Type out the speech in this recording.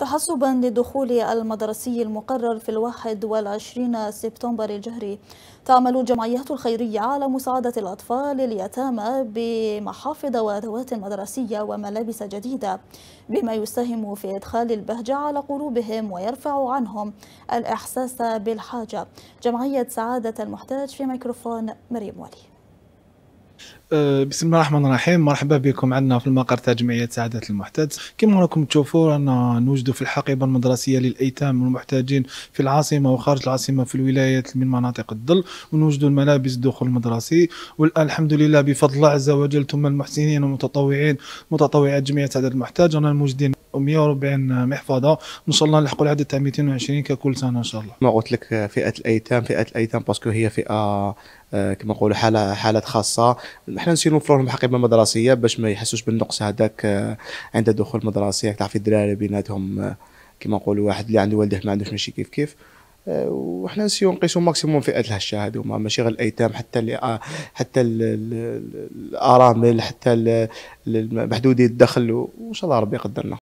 تحسبا للدخول المدرسي المقرر في الواحد والعشرين سبتمبر الجهري تعمل الجمعيات الخيرية على مساعدة الأطفال اليتامى بمحافظ وأدوات مدرسية وملابس جديدة بما يساهم في إدخال البهجة على قلوبهم ويرفع عنهم الإحساس بالحاجة جمعية سعادة المحتاج في ميكروفون مريم ولي أه، بسم الله الرحمن الرحيم مرحبا بكم عندنا في المقر تاع جمعيه سعاده المحتاج كما راكم تشوفوا رانا نوجدوا في الحقيبه المدرسيه للايتام والمحتاجين في العاصمه وخارج العاصمه في الولايات من مناطق الظل ونوجدوا الملابس الدخول المدرسي والان الحمد لله بفضل الله عز وجل ثم المحسنين والمتطوعين متطوعات جمعيه سعاده المحتاج رانا موجودين 140 محفظه ان شاء الله نلحقوا العدد تاع 220 ككل سنه ان شاء الله ما قلت لك فئه الايتام فئه الايتام باسكو هي فئه آه، كما نقولوا حاله حالات خاصه حنا نسيرو نوفروا لهم حقيبه مدرسيه باش ما يحسوش بالنقص هذاك آه، عند دخول المدرسي يعني تعرفي الدراري بيناتهم آه، كما نقولوا واحد اللي عنده والده ما عندوش ماشي كيف كيف وحنا نسيو نقيسو ماكسيموم فئه الهشه هذوما ماشي غير الايتام حتى اللي حتى الارامل حتى محدودي الدخل وان شاء الله ربي يقدرنا